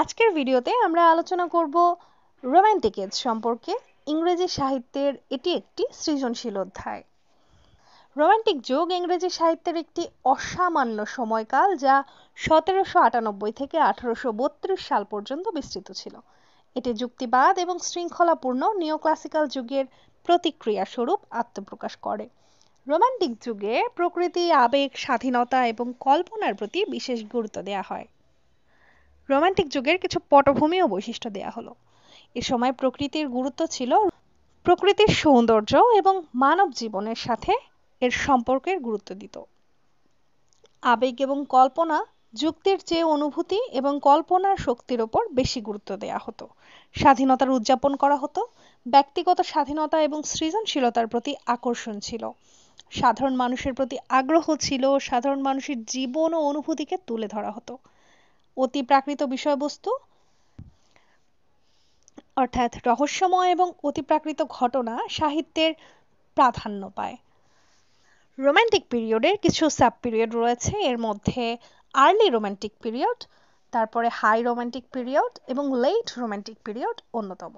আজকের ভিডিওতে আমরা আলোচনা করব রোম্যান্টিক এজ সম্পর্কে ইংরেজি সাহিত্যের এটি একটি সৃজনশীল অধ্যায় রোম্যান্টিক যুগ ইংরেজি সাহিত্যের একটি অসামান্য সময়কাল যা সতেরোশো আটানব্বই থেকে আঠারোশো বত্রিশ সাল পর্যন্ত বিস্তৃত ছিল এটি যুক্তিবাদ এবং শৃঙ্খলাপূর্ণ ক্লাসিক্যাল যুগের প্রতিক্রিয়া স্বরূপ আত্মপ্রকাশ করে রোমান্টিক যুগে প্রকৃতি আবেগ স্বাধীনতা এবং কল্পনার প্রতি বিশেষ গুরুত্ব দেওয়া হয় রোমান্টিক যুগের কিছু পটভূমি ও বৈশিষ্ট্য দেয়া হলো এ সময় প্রকৃতির গুরুত্ব ছিল প্রকৃতির সৌন্দর্য এবং মানব জীবনের সাথে এর সম্পর্কের গুরুত্ব দিত আবেগ এবং কল্পনা যুক্তির চেয়ে অনুভূতি এবং কল্পনার শক্তির ওপর বেশি গুরুত্ব দেয়া হতো স্বাধীনতার উদযাপন করা হতো ব্যক্তিগত স্বাধীনতা এবং সৃজনশীলতার প্রতি আকর্ষণ ছিল সাধারণ মানুষের প্রতি আগ্রহ ছিল সাধারণ মানুষের জীবন ও অনুভূতিকে তুলে ধরা হতো প্রাকৃত বিষয়বস্তু অর্থাৎ রহস্যময় এবং অতিপ্রাকৃত ঘটনা সাহিত্যের প্রাধান্য পায় রোম্যান্টিক পিরিয়ডের কিছু সাব পিরিয়ড রয়েছে এর মধ্যে আর্লি রোম্যান্টিক পিরিয়ড তারপরে হাই রোম্যান্টিক পিরিয়ড এবং লেট রোম্যান্টিক পিরিয়ড অন্যতম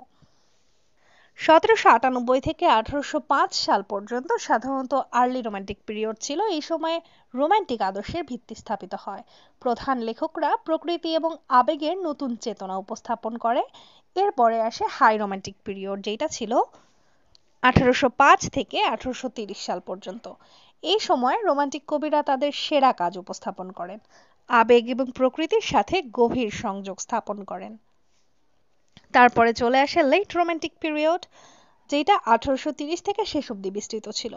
সতেরোশো আটানব্বই থেকে আঠারোশো সাল পর্যন্ত সাধারণত আর্লি রোমান্টিক পিরিয়ড ছিল এই সময়ে রোমান্টিক আদর্শের ভিত্তি স্থাপিত হয় প্রধান লেখকরা প্রকৃতি এবং আবেগের নতুন চেতনা উপস্থাপন করে এরপরে আসে হাই রোমান্টিক পিরিয়ড যেটা ছিল আঠারোশো থেকে আঠারোশো সাল পর্যন্ত এই সময় রোমান্টিক কবিরা তাদের সেরা কাজ উপস্থাপন করেন আবেগ এবং প্রকৃতির সাথে গভীর সংযোগ স্থাপন করেন তারপরে চলে আসে লেট রোমান্টিক পিরিয়ড যেটা আঠারোশো তিরিশ থেকে শেষ অব্দি বিস্তৃত ছিল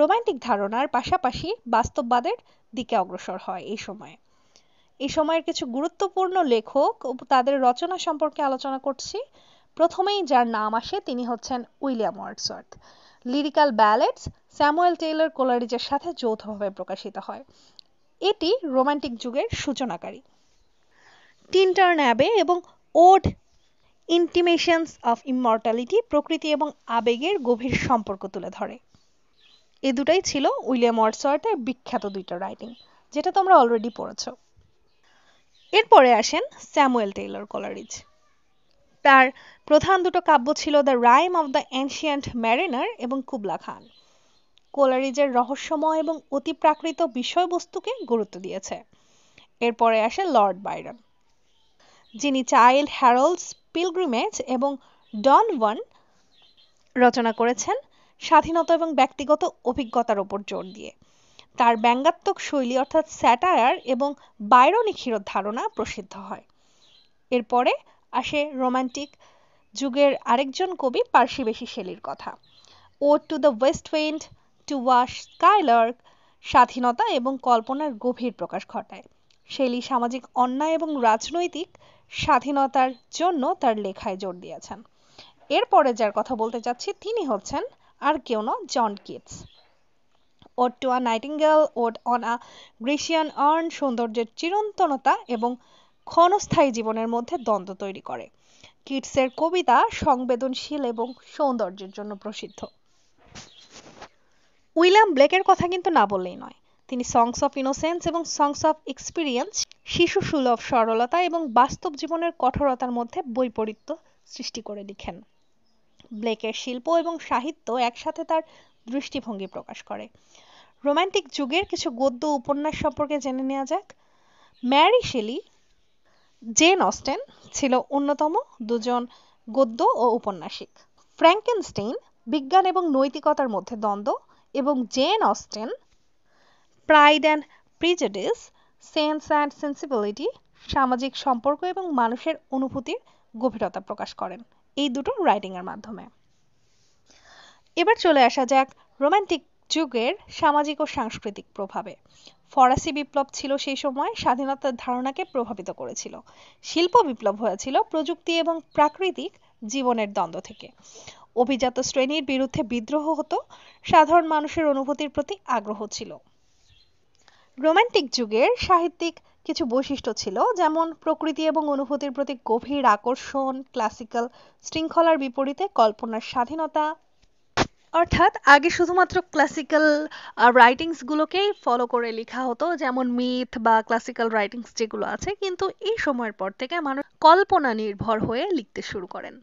রোমান্টিক ধারণার পাশাপাশি বাস্তববাদের দিকে অগ্রসর হয় এই সময়ে এই সময়ের কিছু গুরুত্বপূর্ণ লেখক ও তাদের রচনা সম্পর্কে আলোচনা করছি প্রথমেই যার নাম আসে তিনি হচ্ছেন William Wordsworth lyrical ballads Samuel Taylor কোলারিজের সাথে যৌথভাবে প্রকাশিত হয় এটি রোমান্টিক যুগের সূচনাকারী টিন্টার ন্যাবে এবং ওড ইন্টিমেশনস অফ ইমর্টালিটি প্রকৃতি এবং আবেগের গভীর সম্পর্ক তুলে ধরে এ দুটাই ছিল উইলিয়াম ওয়ার্ডসওয়ার্থের বিখ্যাত দুইটা রাইটিং যেটা তোমরা অলরেডি পড়েছ এরপরে আসেন স্যামুয়েল টেইলর কলারিজ তার প্রধান দুটো কাব্য ছিল the rime of the ancient mariner এবং কুবলা খান কোলারিজের রহস্যময় এবং অতিপ্রাকৃত বিষয়বস্তুকে গুরুত্ব দিয়েছে এরপরে আসে লর্ড বাইরন যিনি চাইল্ড হ্যারোল্ডস পিলগ্রিমেজ এবং ডন ওয়ান রচনা করেছেন স্বাধীনতা এবং ব্যক্তিগত অভিজ্ঞতার ওপর জোর দিয়ে তার ব্যঙ্গাত্মক শৈলী অর্থাৎ স্যাটায়ার এবং বায়রনিক হিরোর ধারণা প্রসিদ্ধ হয় এরপরে আসে রোমান্টিক যুগের আরেকজন কবি পার্সিবেশি শেলির কথা ode to the west wind to ওয়াশ স্কাইলার্ক স্বাধীনতা এবং কল্পনার গভীর প্রকাশ ঘটায় শেলি সামাজিক অন্যায় এবং রাজনৈতিক স্বাধীনতার জন্য তার লেখায় জোর দিয়েছেন। এরপরে যার কথা বলতে চাচ্ছি তিনি হচ্ছেন আর কেউ না John Keats ode to a nightingale ode on a Grecian urn সৌন্দর্যের চিরন্তনতা এবং ক্ষণস্থায়ী জীবনের মধ্যে দ্বন্দ্ব তৈরি করে কিটসের কবিতা সংবেদনশীল এবং সৌন্দর্যের জন্য প্রসিদ্ধ উইলিয়াম ব্লেকের কথা কিন্তু না বললেই নয় তিনি সংস অফ ইনোসেন্স এবং সংস অফ এক্সপিরিয়েন্স শিশু সুলভ সরলতা এবং বাস্তব জীবনের কঠোরতার মধ্যে বৈপরীত্য সৃষ্টি করে লিখেন ব্লেকের শিল্প এবং সাহিত্য একসাথে তার দৃষ্টিভঙ্গি প্রকাশ করে রোম্যান্টিক যুগের কিছু গদ্য উপন্যাস সম্পর্কে জেনে নেওয়া যাক ম্যারি শেলি জেন অস্টেন ছিল অন্যতম দুজন গদ্য ও উপন্যাসিক ফ্র্যাঙ্কেনস্টেইন বিজ্ঞান এবং নৈতিকতার মধ্যে দ্বন্দ্ব এবং Jane Austen pride and prejudice sense and sensibility সামাজিক সম্পর্ক এবং মানুষের অনুভূতির গভীরতা প্রকাশ করেন এই দুটো রাইটিংয়ের মাধ্যমে এবার চলে আসা যাক রোমান্টিক যুগের সামাজিক ও সাংস্কৃতিক প্রভাবে ফরাসি বিপ্লব ছিল সেই সময় স্বাধীনতার ধারণাকে প্রভাবিত করেছিল শিল্প বিপ্লব হয়েছিল প্রযুক্তি এবং প্রাকৃতিক জীবনের দ্বন্দ্ব থেকে অভিজাত শ্রেণীর বিরুদ্ধে বিদ্রোহ হতো সাধারণ মানুষের অনুভূতির প্রতি আগ্রহ ছিল রোমান্টিক যুগের সাহিত্যিক কিছু বৈশিষ্ট্য ছিল যেমন প্রকৃতি এবং অনুভূতির প্রতি গভীর আকর্ষণ ক্লাসিক্যাল শৃঙ্খলার বিপরীতে কল্পনার স্বাধীনতা অর্থাৎ আগে শুধুমাত্র ক্লাসিক্যাল রাইটিংসগুলোকেই ফলো করে লেখা হতো যেমন মিথ বা ক্লাসিক্যাল রাইটিংস যেগুলো আছে কিন্তু এই সময়ের পর থেকে মানুষ কল্পনা নির্ভর হয়ে লিখতে শুরু করেন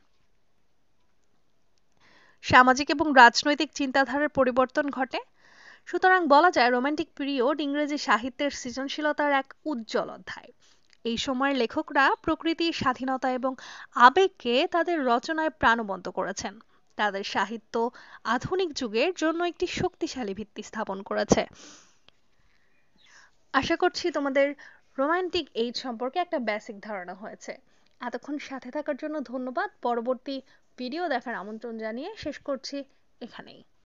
সামাজিক এবং রাজনৈতিক চিন্তাধারার পরিবর্তন ঘটে সুতরাং বলা যায় রোমান্টিক পিরিয়ড ইংরেজি সাহিত্যের সৃজনশীলতার এক উজ্জ্বল অধ্যায় এই সময়ের লেখকরা প্রকৃতির স্বাধীনতা এবং আবেগকে তাদের রচনায় প্রাণবন্ত করেছেন তাদের সাহিত্য আধুনিক যুগের জন্য একটি শক্তিশালী ভিত্তি স্থাপন করেছে আশা করছি তোমাদের রোমান্টিক এইজ সম্পর্কে একটা বেসিক ধারণা হয়েছে এতক্ষণ সাথে থাকার জন্য ধন্যবাদ পরবর্তী ভিডিও দেখার আমন্ত্রণ জানিয়ে শেষ করছি এখানেই